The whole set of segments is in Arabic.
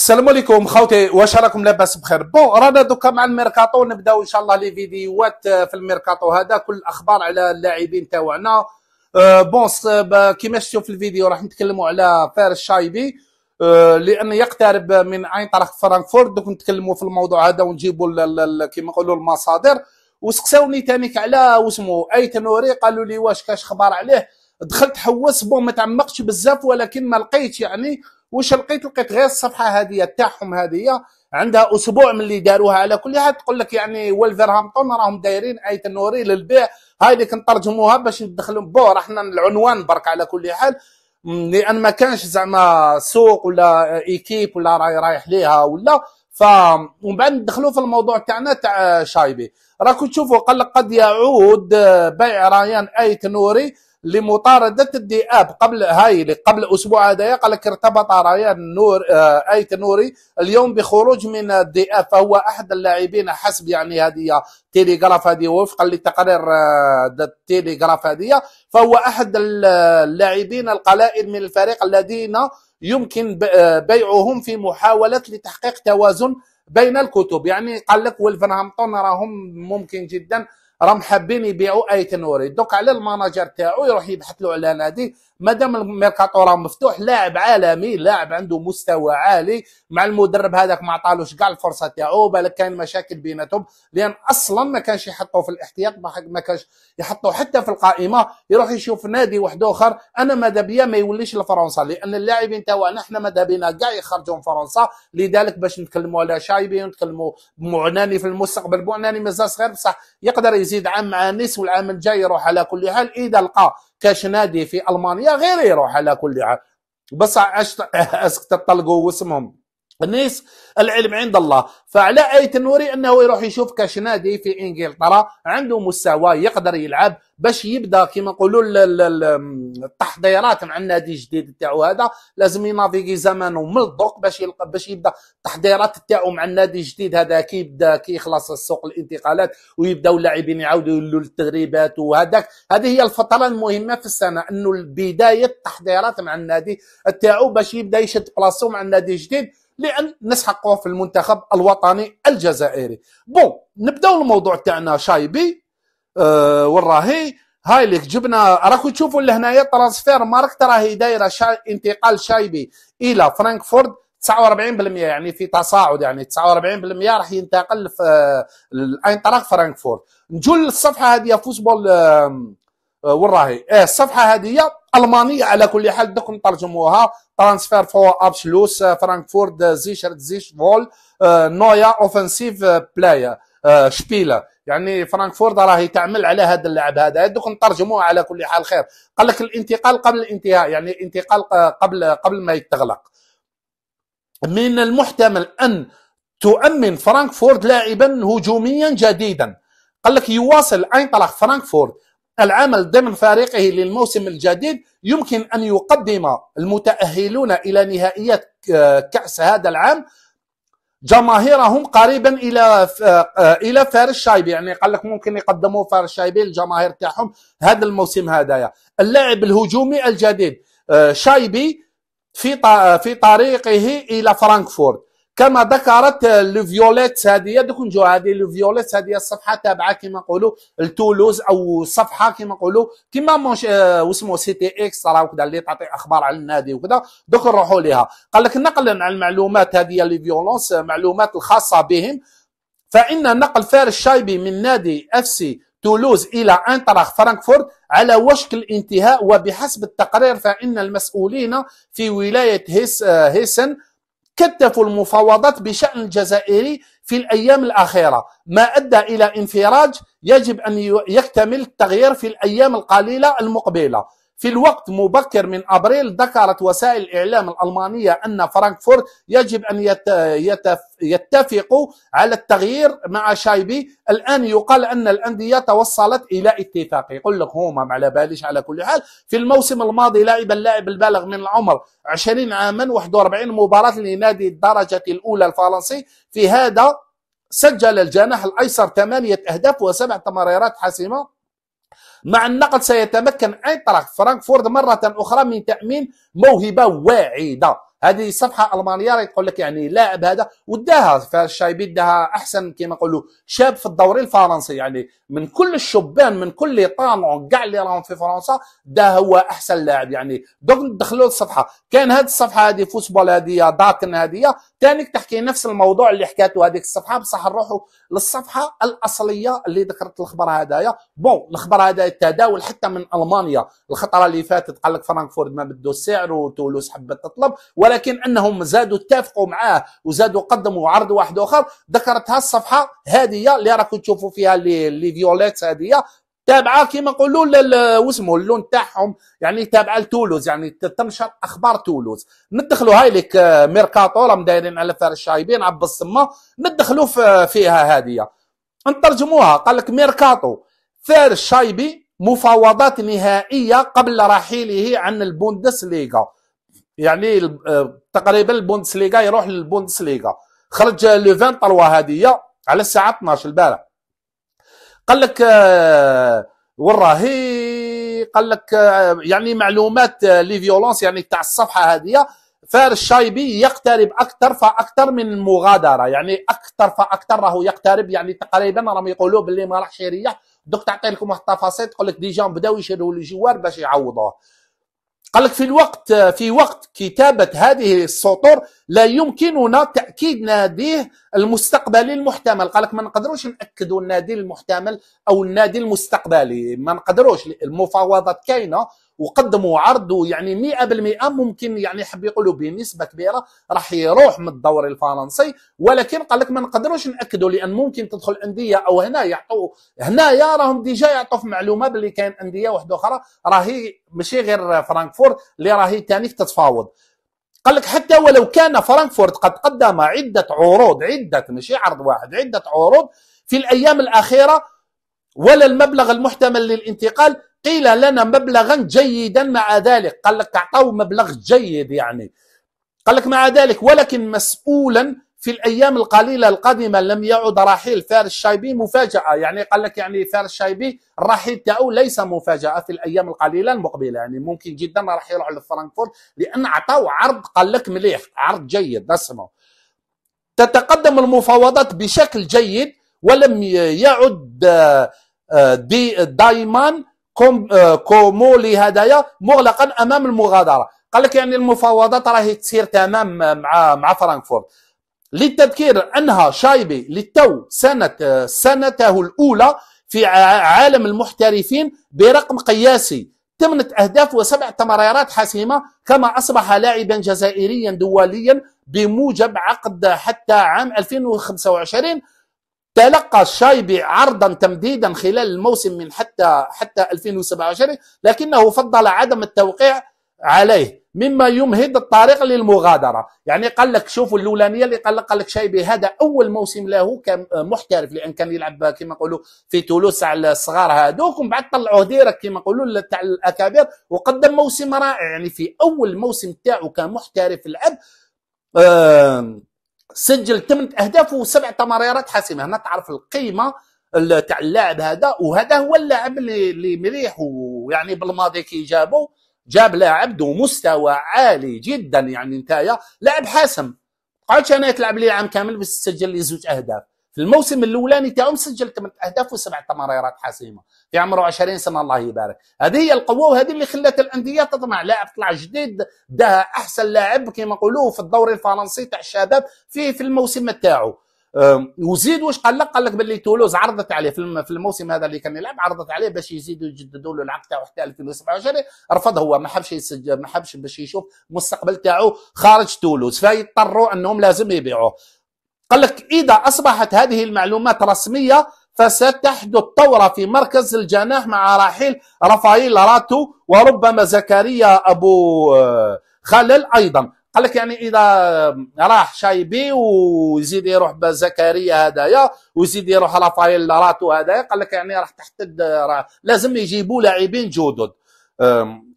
السلام عليكم خوتي واش راكم لاباس بخير بون رانا دوكا مع الميركاتو نبداو ان شاء الله لي فيديوهات آه، في الميركاتو هذا كل الاخبار على اللاعبين تاعنا آه، بون كيما شفتوا في الفيديو راح نتكلموا على فارس الشايبي آه، لان يقترب من عين طرف فرانكفورت دوك نتكلموا في الموضوع هذا ونجيبوا كيما نقولوا المصادر وسقساوني تانيك على واسمو اي تنوري قالوا لي واش كاش خبر عليه دخلت حوس بون ما تعمقتش بزاف ولكن ما لقيت يعني واش لقيت لقيت غير الصفحه هذه تاعهم هذه عندها اسبوع من اللي داروها على كل حال تقول لك يعني ولفرهامبتون راهم دايرين ايه نوري للبيع هاي اللي كنترجموها باش ندخلوا بو رحنا العنوان برك على كل حال لان ما كانش زعما سوق ولا ايكيب ولا راي رايح ليها ولا ف ومن بعد ندخلوا في الموضوع تاعنا تاع شايبي راكم تشوفوا قال لك قد يعود بيع ريان ايت نوري لمطاردة الذئاب قبل هاي قبل أسبوع هذا قال لك ارتبط رايان نور آية نوري اليوم بخروج من الذئاب فهو أحد اللاعبين حسب يعني هذه تيليغراف هذه وفقا لتقارير التيليغراف آه، هذه فهو أحد اللاعبين القلائل من الفريق الذين يمكن آه، بيعهم في محاولة لتحقيق توازن بين الكتب يعني قال لك ولفنهامبتون راهم ممكن جدا راهم حابين يبيعوا اي تنوري دوك على الماناجر تاعو يروح يبحث له على نادي ما دام الميركاتو راه مفتوح لاعب عالمي لاعب عنده مستوى عالي مع المدرب هذاك ما عطالوش كاع الفرصه تاعو بالك كان مشاكل بيناتهم لان اصلا ما كانش يحطوا في الاحتياط ما كانش يحطوا حتى في القائمه يروح يشوف نادي واحد اخر انا ماذا بيا ما يوليش لفرنسا لان اللاعبين تاعنا احنا ماذا بينا كاع يخرجوا من فرنسا لذلك باش نتكلموا على شايبي ونتكلموا معناني في المستقبل معناني مازال صغير بصح يقدر يزيد عام مع نيس والعام الجاي يروح على كل حال اذا لقى كاش نادي في المانيا غير يروح على كل عام بس عشت اسك تطلقوا واسمهم الناس العلم عند الله فعلى آية النوري أنه يروح يشوف كشنادي في إنجلترا عنده مستوى يقدر يلعب باش يبدا كما نقولوا التحضيرات مع النادي الجديد تاعو هذا لازم ينافيغي زمان من الدوق باش باش يبدا التحضيرات تاعو مع النادي الجديد هذا كي يبدا كي يخلص السوق الانتقالات ويبداو اللاعبين يعاودوا يولوا للتدريبات وهذاك هذه هي الفتره المهمه في السنه انه بدايه التحضيرات مع النادي تاعو باش يبدا يشد بلاصو مع النادي الجديد لان نسحقوه في المنتخب الوطني الجزائري بون نبداو الموضوع تاعنا شايبي أه والراهي هاي اللي جبنا راكو تشوفوا لهنايا ترانسفير ماركت راهي دايره شا... انتقال شايبي الى فرانكفورت 49% يعني في تصاعد يعني 49% راح ينتقل في الاينتراخ فرانكفورت نجول للصفحه هذه فوتبول آه... وراهي اه إيه، الصفحه هذه المانيه على كل حال دوك نترجموها ترانسفير فور ابشلوس فرانكفورت زيشرت زيش فول نويا اوفنسيف بلاير شبيله يعني فرانكفورت راهي تعمل على هذا اللاعب هذا دوك نترجموها على كل حال خير قال لك الانتقال قبل الانتهاء يعني الانتقال آه، قبل قبل ما يتغلق من المحتمل ان تؤمن فرانكفورت لاعبا هجوميا جديدا قال لك يواصل اينطلاق فرانكفورت العمل ضمن فريقه للموسم الجديد يمكن أن يقدم المتأهلون إلى نهائيات كأس هذا العام جماهيرهم قريبا الى آه، الى فارس الشايبي يعني قال لك ممكن يقدموا فارس الشايبي للجماهير تاعهم هذا الموسم هذايا اللاعب الهجومي الجديد آه، شايبي في في طريقه الى فرانكفورت كما ذكرت فيوليت هذه دوك نجو هذه فيوليت هذه الصفحه تابعه كما نقولوا لتولوز او صفحه كما نقولوا كما مش آه سي تي اكس راه وكذا اللي تعطي اخبار على النادي وكذا دوك نروحوا لها قال لك نقلا على المعلومات هذه لي فيولونس آه، معلومات الخاصه بهم فان نقل فارس الشايبي من نادي اف سي تولوز الى انتراخ فرانكفورت على وشك الانتهاء وبحسب التقرير فان المسؤولين في ولايه هيس آه، هيسن كتفوا المفاوضات بشأن الجزائري في الأيام الأخيرة ما أدى إلى انفراج يجب أن يكتمل التغيير في الأيام القليلة المقبلة في الوقت مبكر من أبريل ذكرت وسائل الإعلام الألمانية أن فرانكفورت يجب أن يتفقوا على التغيير مع شايبي الآن يقال أن الأندية توصلت إلى اتفاق يقول لك هما على باليش على كل حال في الموسم الماضي لعب اللاعب البالغ من العمر 20 عاما 41 مباراة لنادي الدرجة الأولى الفرنسي في هذا سجل الجناح الأيسر ثمانية أهداف وسبع تمريرات حاسمة مع النقد سيتمكن اينتراخت فرانكفورت مرة أخرى من تأمين موهبة واعدة هذه الصفحه المانيه يقول لك يعني لاعب هذا وداها فالشايبي داها احسن كما نقولوا شاب في الدوري الفرنسي يعني من كل الشبان من كل طالون كاع اللي راهم في فرنسا داها هو احسن لاعب يعني دوك ندخلوا الصفحة كان هذه الصفحه هذه فوتبول هذه داكن هذه تاني تحكي نفس الموضوع اللي حكاته هذيك الصفحه بصح نروحوا للصفحه الاصليه اللي ذكرت الخبر هذايا بون الخبر هذا التداول حتى من المانيا الخطره اللي فاتت قال لك فرانكفورت ما بده السعر وتولوس حبت تطلب ولكن انهم زادوا اتفقوا معاه وزادوا قدموا عرض واحد اخر ذكرتها الصفحه هذه اللي راكم تشوفوا فيها لي فيوليت هذه تابعه كما نقولوا واسمه اللون تاعهم يعني تابعه لتولوز يعني تنشر اخبار تولوز ندخلوا هاي لك آه، ميركاتو راهم دايرين على فار الشايبين عبد الصمه ندخلوا فيها هذه نترجموها قال لك ميركاتو فار الشايبي مفاوضات نهائيه قبل رحيله عن البوندسليغا يعني آه، تقريبا البوندسليغا يروح للبوندسليغا خرج لو 23 هذه على الساعه 12 البارح قال لك آه، وراهي قال لك آه، يعني معلومات آه، لي فيولونس يعني تاع الصفحه هذه الشايبي يقترب اكثر فاكثر من المغادره يعني اكثر فاكثر راهو يقترب يعني تقريبا راهم يقولوا باللي ما راحش يريح دوك تعطي لكم واحد التفاصيل تقول لك ديجا بداو يشدوا الجوار باش يعوضوه قال لك في الوقت في وقت كتابه هذه السطور لا يمكننا تاكيد ناديه المستقبلي المحتمل قال لك ما نقدروش ناكدوا النادي المحتمل او النادي المستقبلي ما نقدروش المفاوضات كاينه وقدموا عرض يعني 100% ممكن يعني حب يقولوا بنسبه كبيره راح يروح من الدوري الفرنسي ولكن قال لك ما نقدروش ناكدوا لان ممكن تدخل انديه او هنا يعطوا هنايا راهم ديجا يعطوا في معلومه باللي كاين انديه واحده اخرى راهي ماشي غير فرانكفورت اللي راهي ثاني تتفاوض قال لك حتى ولو كان فرانكفورت قد قدم عدة عروض عدة ماشي عرض واحد عدة عروض في الأيام الأخيرة ولا المبلغ المحتمل للانتقال قيل لنا مبلغا جيدا مع ذلك قال لك أعطوا مبلغ جيد يعني قال لك مع ذلك ولكن مسؤولا في الايام القليله القادمه لم يعد رحيل فارس الشايبي مفاجاه يعني قال لك يعني فارس الشايبي الرحيل تاعو ليس مفاجاه في الايام القليله المقبله يعني ممكن جدا راح يروح لفرانكفورت لان عطاو عرض قال لك مليح عرض جيد اسمه تتقدم المفاوضات بشكل جيد ولم يعد آه، دايما آه، كومو لهدايا مغلقا امام المغادره قال لك يعني المفاوضات راهي تسير تمام مع مع فرانكفورت للتذكير انها شايبي للتو سنة آه، سنته الأولى في عالم المحترفين برقم قياسي ثمانية أهداف وسبع تمريرات حاسمة كما أصبح لاعبا جزائريا دوليا بموجب عقد حتى عام 2025 تلقى الشايبي عرضا تمديدا خلال الموسم من حتى حتى 2027 لكنه فضل عدم التوقيع عليه مما يمهد الطريق للمغادرة يعني قال لك شوفوا الأولانية اللي قال لك قال لك شايبي هذا أول موسم له كمحترف لأن كان يلعب كما نقولوا في تولوس على الصغار هذوك ومن بعد طلعوه ديرك كما نقولوا تاع الأكابر وقدم موسم رائع يعني في أول موسم تاعو كمحترف لعب سجل 8 أهداف وسبع تمريرات حاسمة هنا تعرف القيمة تاع اللاعب هذا وهذا هو اللاعب اللي مليح ويعني بالماضي كي جابوه جاب لاعب ذو مستوى عالي جدا يعني نتايا لاعب حاسم قعدش انا تلعب لي عام كامل باش تسجل لي زوج اهداف في الموسم الاولاني تاعهم سجل ثمان اهداف وسبع تمريرات حاسمه في عمره 20 سنه الله يبارك هذه هي القوه وهذه اللي خلات الانديه تطمع لاعب طلع جديد ده احسن لاعب كما نقولوا في الدوري الفرنسي تاع الشباب في في الموسم تاعو وزيد واش قال لك قال لك باللي تولوز عرضت عليه في الموسم هذا اللي كان يلعب عرضت عليه باش يزيدوا يجددوا له العقد تاعو حتى 2027 رفض هو ما حبش يسجل ما حبش باش يشوف المستقبل تاعو خارج تولوز فيضطروا انهم لازم يبيعوه قال لك اذا اصبحت هذه المعلومات رسميه فستحدث ثوره في مركز الجناح مع رحيل رافائيل راتو وربما زكريا ابو آه، خلل ايضا قال لك يعني اذا راح شايبي ويزيد يروح بزكريا هدايا ويزيد يروح رافائيل لاراتو هدايا قال لك يعني راح تحتد لازم يجيبوا لاعبين جدد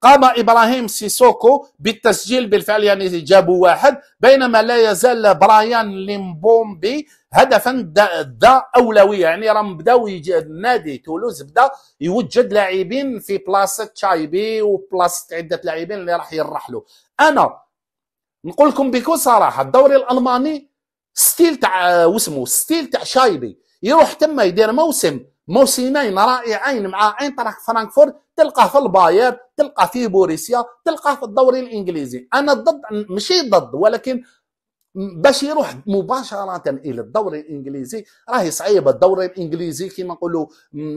قام ابراهيم سيسوكو بالتسجيل بالفعل يعني جابوا واحد بينما لا يزال برايان ليمبومبي هدفا ذا اولويه يعني راهم بداو نادي تولوز بدا يوجد لاعبين في بلاصه شايبي وبلاصه عده لاعبين اللي راح يرحلوا انا نقول لكم بكل صراحه الدوري الالماني ستيل تاع آه، واسمه ستيل تاع شايبي يروح تما يدير موسم موسمين رائعين مع اينتراخ فرانكفورت تلقاه في الباير تلقاه في بوريسيا تلقاه في الدوري الانجليزي انا ضد مشي ضد ولكن باش يروح مباشره الى الدوري الانجليزي راهي صعيبه الدوري الانجليزي كيما نقولوا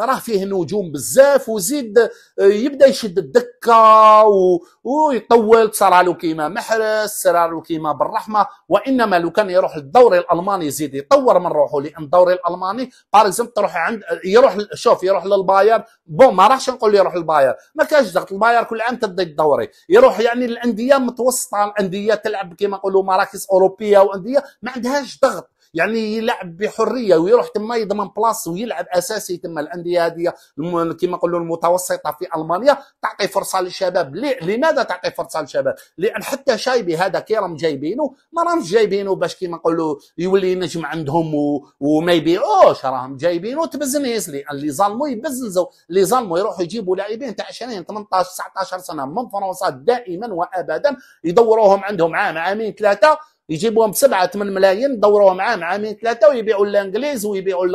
راه فيه نجوم بزاف وزيد آه، يبدا يشد الدكه و... ويطول له كيما محرز له كيما بالرحمه وانما لو كان يروح للدوري الالماني يزيد يطور من روحه لان الدوري الالماني باغ تروح عند يروح شوف يروح للباير بون ما راحش نقول يروح للباير ما كانش ضغط الباير كل عام تبدا الدوري يروح يعني للانديه متوسطه الانديه تلعب كيما نقولوا مراكز اوروبيه اوروبيه وانديه ما عندهاش ضغط يعني يلعب بحريه ويروح تما يضمن بلاص ويلعب اساسي تما الانديه هذه كما نقولوا المتوسطه في المانيا تعطي فرصه للشباب لماذا تعطي فرصه للشباب؟ لان حتى شايبي هذا كيرم راهم جايبينه ما راهمش جايبينه باش كما نقولوا يولي نجم عندهم و... وما يبيعوش راهم جايبينه تبزنيس لان لي زالمو يبزنزوا لي زالمو يروحوا يجيبوا لاعبين تاع 20 18 19 سنه من فرنسا دائما وابدا يدوروهم عندهم عام عامين ثلاثه يجيبوهم 7 8 ملايين دوروهم عام عامين ثلاثة ويبيعوا للانجليز ويبيعوا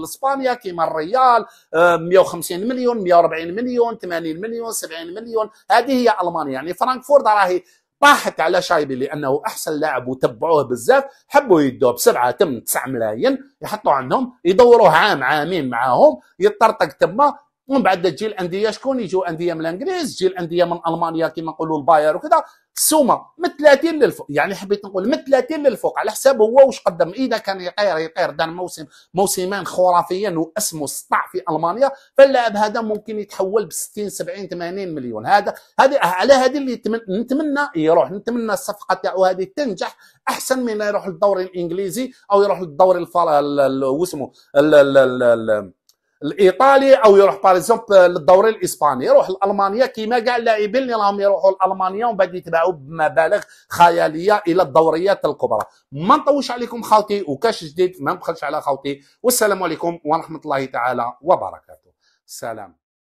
لاسبانيا كيما الريال 150 آه، مليون 140 مليون 80 مليون 70 مليون هذه هي المانيا يعني فرانكفورت راهي طاحت على شايبي لانه احسن لاعب وتبعوه بزاف حبوا يدوه بسبعه تم 9 ملايين يحطوا عندهم يدوروه عام عامين معاهم يطرطق تما ومن بعد تجي الانديه شكون يجوا انديه من الانجليز تجي الانديه من المانيا كما نقولوا الباير وكذا السومه من 30 للفوق يعني حبيت نقول من 30 للفوق على حساب هو واش قدم اذا كان يطير يطير دار موسم موسمان خرافيا واسمه سطع في المانيا فاللاعب هذا ممكن يتحول ب 60 70 80 مليون هذا هذه على هذه اللي نتمنى يروح نتمنى الصفقه تاعو هذه تنجح احسن من يروح للدوري الانجليزي او يروح للدوري الفرنسي واسمه الايطالي او يروح باغ اكزومبل للدوري الاسباني يروح لالمانيا كيما كاع اللاعبين اللي راهم يروحوا لالمانيا ومن بعد يتباعوا بمبالغ خياليه الى الدوريات الكبرى ما نطولش عليكم خاوتي وكاش جديد ما نبخلش على خاوتي والسلام عليكم ورحمه الله تعالى وبركاته سلام